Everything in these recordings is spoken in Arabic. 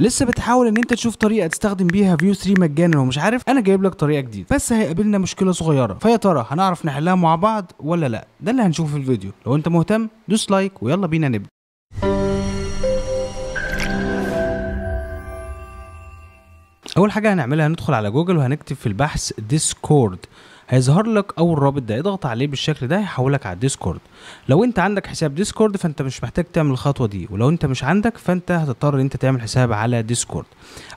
لسه بتحاول ان انت تشوف طريقه تستخدم بيها فيو 3 مجانا ومش عارف انا جايب لك طريقه جديده بس هيقابلنا مشكله صغيره فيا ترى هنعرف نحلها مع بعض ولا لا ده اللي هنشوفه في الفيديو لو انت مهتم دوس لايك ويلا بينا نبدا اول حاجه هنعملها هندخل على جوجل وهنكتب في البحث ديسكورد هيظهر لك اول رابط ده اضغط عليه بالشكل ده هيحولك على الديسكورد لو انت عندك حساب ديسكورد فانت مش محتاج تعمل الخطوه دي ولو انت مش عندك فانت هتضطر ان انت تعمل حساب على ديسكورد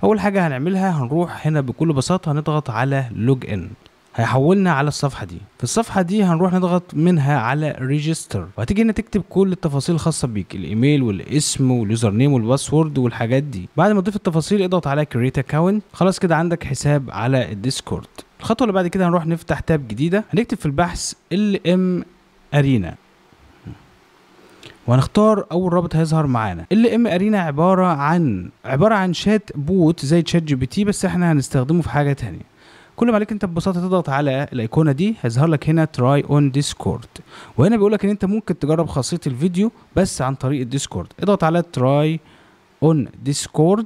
اول حاجه هنعملها هنروح هنا بكل بساطه هنضغط على لوج ان هيحولنا على الصفحه دي في الصفحه دي هنروح نضغط منها على ريجستر وهتيجي هنا تكتب كل التفاصيل الخاصه بيك الايميل والاسم واليوزر نيم والباسورد والحاجات دي بعد ما تضيف التفاصيل اضغط على كريت اكونت خلاص كده عندك حساب على الديسكورد الخطوه اللي بعد كده هنروح نفتح تاب جديده هنكتب في البحث ال ام ارينا وهنختار اول رابط هيظهر معانا ال ام ارينا عباره عن عباره عن شات بوت زي تشات جي بي تي بس احنا هنستخدمه في حاجه تانية كل ما عليك انت ببساطه تضغط على الايقونه دي هيظهر لك هنا تراي اون ديسكورد وهنا بيقول لك ان انت ممكن تجرب خاصيه الفيديو بس عن طريق الديسكورد اضغط على تراي اون ديسكورد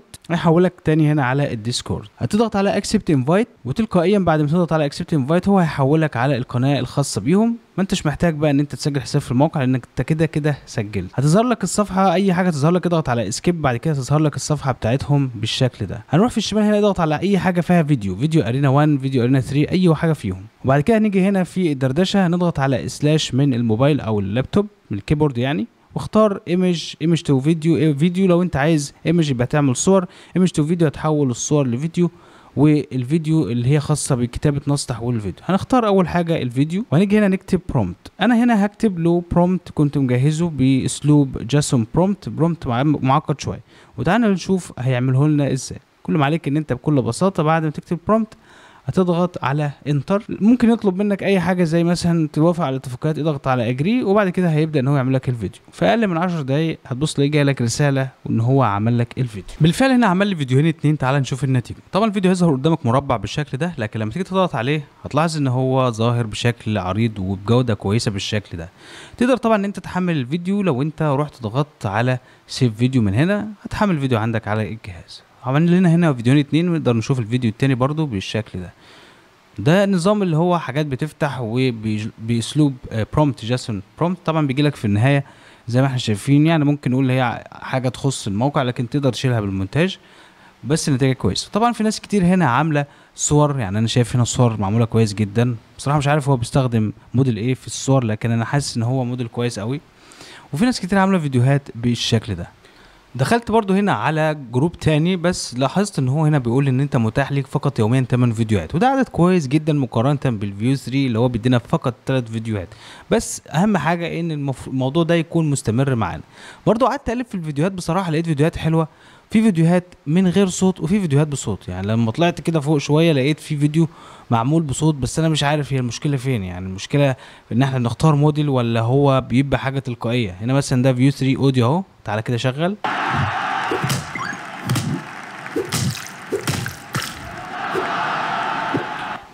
لك تاني هنا على الديسكورد هتضغط على اكسبت انفايت وتلقائيا بعد ما تضغط على اكسبت انفايت هو هيحولك على القناه الخاصه بيهم ما انتش محتاج بقى ان انت تسجل حساب في الموقع لانك انت كده كده سجلت هتظهر لك الصفحه اي حاجه تظهر لك اضغط على اسكيب بعد كده تظهر لك الصفحه بتاعتهم بالشكل ده هنروح في الشمال هنا اضغط على اي حاجه فيها فيديو فيديو ارينا 1 فيديو ارينا 3 اي حاجه فيهم وبعد كده هنيجي هنا في الدردشه هنضغط على سلاش من الموبايل او اللابتوب من الكيبورد يعني واختار ايمج ايمج تو فيديو فيديو لو انت عايز ايمج يبقى تعمل صور ايمج تو فيديو هتحول الصور لفيديو والفيديو اللي هي خاصه بكتابه نص تحويل الفيديو هنختار اول حاجه الفيديو وهنيجي هنا نكتب برومت انا هنا هكتب له برومت كنت مجهزه باسلوب جاسون برومت برومت معقد شويه وتعالى نشوف هيعمله لنا ازاي كل ما عليك ان انت بكل بساطه بعد ما تكتب برومت هتضغط على انتر ممكن يطلب منك اي حاجه زي مثلا توافق على الاتفاقيات اضغط على اجري وبعد كده هيبدا ان هو يعمل لك الفيديو في اقل من 10 دقائق هتبص تلاقيه جاي لك رساله وان هو عمل لك الفيديو بالفعل هنا عمل لي فيديوهين اتنين تعال نشوف النتيجه طبعا الفيديو هيظهر قدامك مربع بالشكل ده لكن لما تيجي تضغط عليه هتلاحظ ان هو ظاهر بشكل عريض وبجوده كويسه بالشكل ده تقدر طبعا ان انت تحمل الفيديو لو انت رحت ضغطت على سيف فيديو من هنا هتحمل الفيديو عندك على الجهاز عملنا لنا هنا فيديوهين اتنين نقدر نشوف الفيديو التاني برضو بالشكل ده ده نظام اللي هو حاجات بتفتح وباسلوب برومت جاسون برومت طبعا بيجي لك في النهايه زي ما احنا شايفين يعني ممكن نقول هي حاجه تخص الموقع لكن تقدر تشيلها بالمونتاج بس النتيجه كويسه طبعا في ناس كتير هنا عامله صور يعني انا شايف هنا صور معموله كويس جدا بصراحه مش عارف هو بيستخدم موديل ايه في الصور لكن انا حاسس ان هو موديل كويس قوي وفي ناس كتير عامله فيديوهات بالشكل ده دخلت برضو هنا على جروب تاني بس لاحظت ان هو هنا بيقول ان انت متاح ليك فقط يوميا 8 فيديوهات وده عدد كويس جدا مقارنه بالفيو 3 اللي هو بيدينا فقط 3 فيديوهات بس اهم حاجه ان الموضوع ده يكون مستمر معانا برضو قعدت الف في الفيديوهات بصراحه لقيت فيديوهات حلوه في فيديوهات من غير صوت وفي فيديوهات بصوت يعني لما طلعت كده فوق شويه لقيت في فيديو معمول بصوت بس انا مش عارف هي المشكله فين يعني المشكله في ان احنا نختار موديل ولا هو بيبقى حاجه تلقائيه هنا مثلا ده فيو 3 اوديو اهو تعالى كده شغل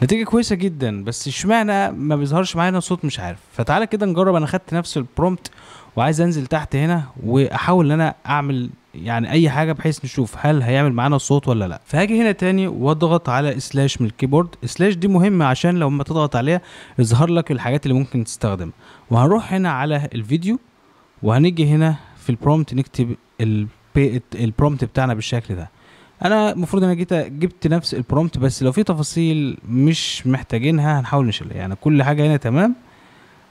نتيجة كويسة جدا بس اشمعنى ما بيظهرش معانا صوت مش عارف فتعالى كده نجرب انا خدت نفس البرومت وعايز انزل تحت هنا واحاول ان انا اعمل يعني اي حاجه بحيث نشوف هل هيعمل معانا الصوت ولا لا فهاجي هنا تاني واضغط على سلاش من الكيبورد سلاش دي مهمه عشان لو ما تضغط عليها يظهر لك الحاجات اللي ممكن تستخدمها وهنروح هنا على الفيديو وهنيجي هنا في البرومت نكتب البرومت بتاعنا بالشكل ده انا المفروض انا جيت جبت نفس البرومت بس لو في تفاصيل مش محتاجينها هنحاول نشيلها يعني كل حاجه هنا تمام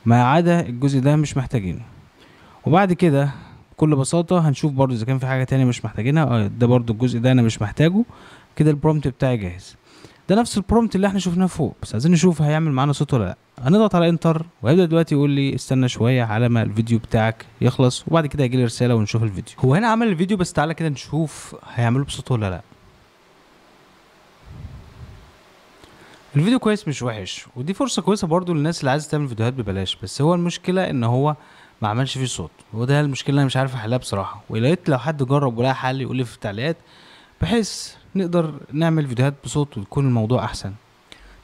ما عدا الجزء ده مش محتاجينه وبعد كده بكل بساطه هنشوف برضو اذا كان في حاجه تانية مش محتاجينها اه ده برضو الجزء ده انا مش محتاجه كده البرومت بتاعي جاهز ده نفس البرومت اللي احنا شفناه فوق بس عايزين نشوف هيعمل معانا صوت ولا لا هنضغط على انتر وهيبدا دلوقتي يقول لي استنى شويه على ما الفيديو بتاعك يخلص وبعد كده هيجي لي رساله ونشوف الفيديو هو هنا عمل الفيديو بس تعالى كده نشوف هيعمله بصوت ولا لا الفيديو كويس مش وحش ودي فرصه كويسه برضو للناس اللي عايزه تعمل فيديوهات ببلاش بس هو المشكله ان هو ما عملش فيه صوت وده المشكله اللي انا مش عارف احلها بصراحه ولقيت لو حد جرب ولقى حل يقول لي في التعليقات بحيث نقدر نعمل فيديوهات بصوت ويكون الموضوع احسن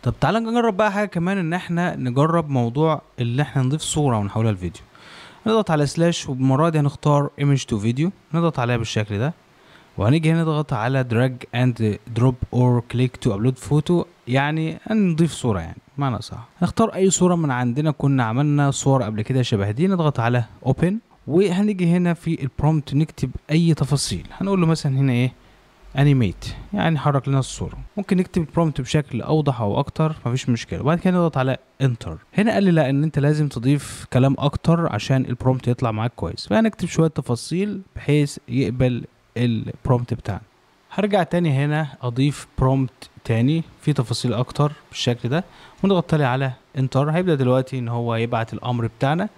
طب تعالى نجرب بقى حاجه كمان ان احنا نجرب موضوع اللي احنا نضيف صوره ونحولها لفيديو نضغط على سلاش وبالمره دي هنختار ايمج تو فيديو نضغط عليها بالشكل ده وهنيجي هنا نضغط على دراج اند دروب اور كليك تو ابلود فوتو يعني هنضيف صوره يعني معنى صح هنختار اي صوره من عندنا كنا عملنا صور قبل كده شبه دي نضغط على اوبن وهنيجي هنا في البرومبت نكتب اي تفاصيل هنقول له مثلا هنا ايه انيميت يعني حرك لنا الصوره ممكن نكتب البرومبت بشكل اوضح او اكتر مفيش مشكله وبعد كده نضغط على انتر هنا قال لي لا ان انت لازم تضيف كلام اكتر عشان البرومبت يطلع معاك كويس فهنكتب شويه تفاصيل بحيث يقبل البرومبت بتاعنا هرجع تاني هنا اضيف برومبت تاني فيه تفاصيل اكتر بالشكل ده ونضغط تاني على انتر هيبدا دلوقتي ان هو يبعت الامر بتاعنا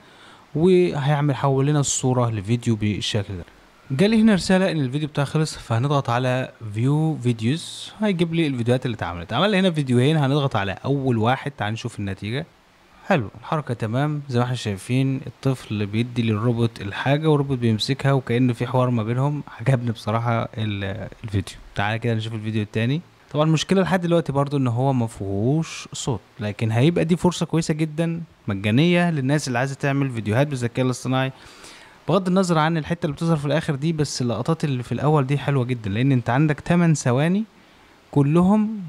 وهيعمل حول لنا الصوره لفيديو بالشكل ده جالي هنا رسالة ان الفيديو بتاعي خلص فهنضغط على فيو فيديوز هيجيب لي الفيديوهات اللي اتعملت عمل هنا فيديوهين هنضغط على اول واحد تعال نشوف النتيجة حلو الحركة تمام زي ما احنا شايفين الطفل بيدي للروبوت الحاجة والروبوت بيمسكها وكأنه في حوار ما بينهم عجبني بصراحة الفيديو تعالى كده نشوف الفيديو التاني طبعا المشكله لحد دلوقتي برضو ان هو ما فيهوش صوت لكن هيبقى دي فرصه كويسه جدا مجانيه للناس اللي عايزه تعمل فيديوهات بالذكاء الاصطناعي بغض النظر عن الحته اللي بتظهر في الاخر دي بس اللقطات اللي في الاول دي حلوه جدا لان انت عندك 8 ثواني كلهم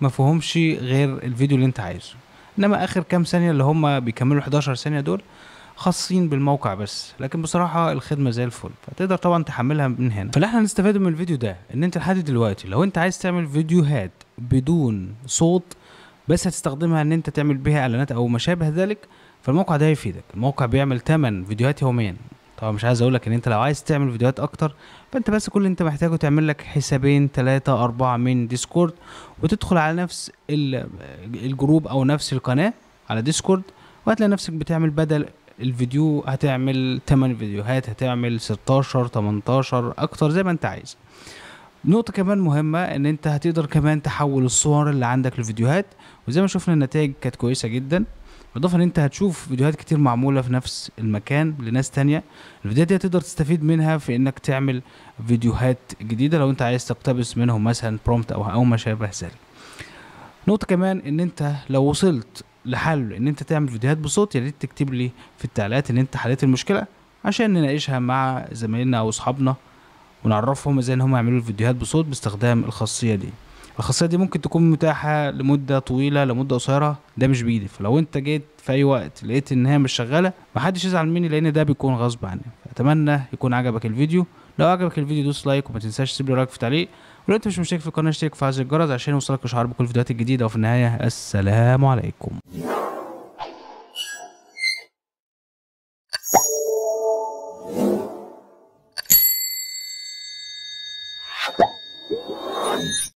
ما فيهمش غير الفيديو اللي انت عايزه انما اخر كام ثانيه اللي هم بيكملوا 11 ثانيه دول خاصين بالموقع بس لكن بصراحه الخدمه زي الفل فتقدر طبعا تحملها من هنا فاللي احنا هنستفاده من الفيديو ده ان انت لحد دلوقتي لو انت عايز تعمل فيديوهات بدون صوت بس هتستخدمها ان انت تعمل بيها اعلانات او ما شابه ذلك فالموقع ده هيفيدك الموقع بيعمل 8 فيديوهات يوميا طبعا مش عايز اقول لك ان انت لو عايز تعمل فيديوهات اكتر فانت بس كل اللي انت محتاجه تعمل لك حسابين ثلاثة أربعة من ديسكورد وتدخل على نفس الجروب او نفس القناة على ديسكورد وهتلاقي نفسك بتعمل بدل الفيديو هتعمل 8 فيديوهات هتعمل 16 18 اكتر زي ما انت عايز نقطة كمان مهمة ان انت هتقدر كمان تحول الصور اللي عندك لفيديوهات وزي ما شفنا النتائج كانت كويسة جدا بالاضافه ان انت هتشوف فيديوهات كتير معموله في نفس المكان لناس تانية الفيديوهات دي هتقدر تستفيد منها في انك تعمل فيديوهات جديده لو انت عايز تقتبس منهم مثلا برومت او او ما شابه ذلك نقطه كمان ان انت لو وصلت لحل ان انت تعمل فيديوهات بصوت يا ريت تكتب لي في التعليقات ان انت حليت المشكله عشان نناقشها مع زمايلنا او اصحابنا ونعرفهم ازاي ان هم يعملوا الفيديوهات بصوت باستخدام الخاصيه دي الخاصيه دي ممكن تكون متاحه لمده طويله لمده قصيره ده مش بيدي فلو انت جيت في اي وقت لقيت ان هي مش شغاله محدش يزعل مني لان ده بيكون غصب عني اتمنى يكون عجبك الفيديو لو عجبك الفيديو دوس لايك وما تنساش تسيب لي رايك في تعليق ولو انت مش مشترك في القناه اشترك في فعل الجرس عشان يوصلك اشعار بكل الفيديوهات الجديده وفي النهايه السلام عليكم